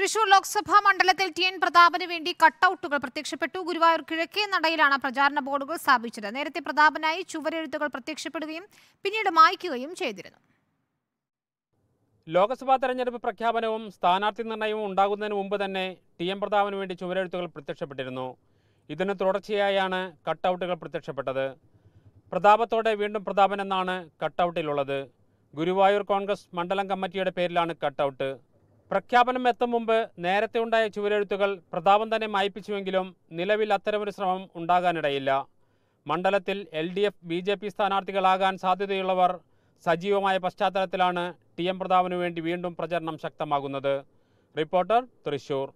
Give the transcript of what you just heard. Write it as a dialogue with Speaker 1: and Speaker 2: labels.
Speaker 1: തൃശൂർ ലോക്സഭാ മണ്ഡലത്തിൽ T N പ്രതാപന് വേണ്ടി കട്ടൌട്ടുകൾ പ്രത്യക്ഷപ്പെട്ടു ഗുരുവായൂർ കിഴക്കേ നടയിലാണ് പ്രചാരണ ബോർഡുകൾ സ്ഥാപിച്ചത് നേരത്തെ പ്രതാപനായി ചുവരെഴുത്തുകൾ പ്രത്യക്ഷപ്പെടുകയും പിന്നീട് മായ്ക്കുകയും ചെയ്തിരുന്നു
Speaker 2: ലോക്സഭാ തെരഞ്ഞെടുപ്പ് പ്രഖ്യാപനവും സ്ഥാനാർത്ഥി നിർണയവും ഉണ്ടാകുന്നതിന് മുമ്പ് തന്നെ ടി എം പ്രതാപന് വേണ്ടി ചുവരെഴുത്തുകൾ പ്രത്യക്ഷപ്പെട്ടിരുന്നു ഇതിന് തുടർച്ചയായാണ് കട്ടൌട്ടുകൾ പ്രത്യക്ഷപ്പെട്ടത് പ്രതാപത്തോടെ വീണ്ടും പ്രതാപൻ എന്നാണ് കട്ടൌട്ടിലുള്ളത് ഗുരുവായൂർ കോൺഗ്രസ് മണ്ഡലം കമ്മിറ്റിയുടെ പേരിലാണ് കട്ടൌട്ട് പ്രഖ്യാപനം എത്തും മുമ്പ് നേരത്തെ ഉണ്ടായ ചുവരെഴുത്തുകൾ പ്രതാപം തന്നെ മായ്പിച്ചുവെങ്കിലും നിലവിൽ അത്തരമൊരു ശ്രമം ഉണ്ടാകാനിടയില്ല മണ്ഡലത്തിൽ L D F B J P സ്ഥാനാർത്ഥികളാകാൻ സാധ്യതയുള്ളവർ സജീവമായ പശ്ചാത്തലത്തിലാണ് ടി എം പ്രതാപനു വേണ്ടി വീണ്ടും പ്രചരണം ശക്തമാകുന്നത്
Speaker 3: റിപ്പോർട്ടർ തൃശൂർ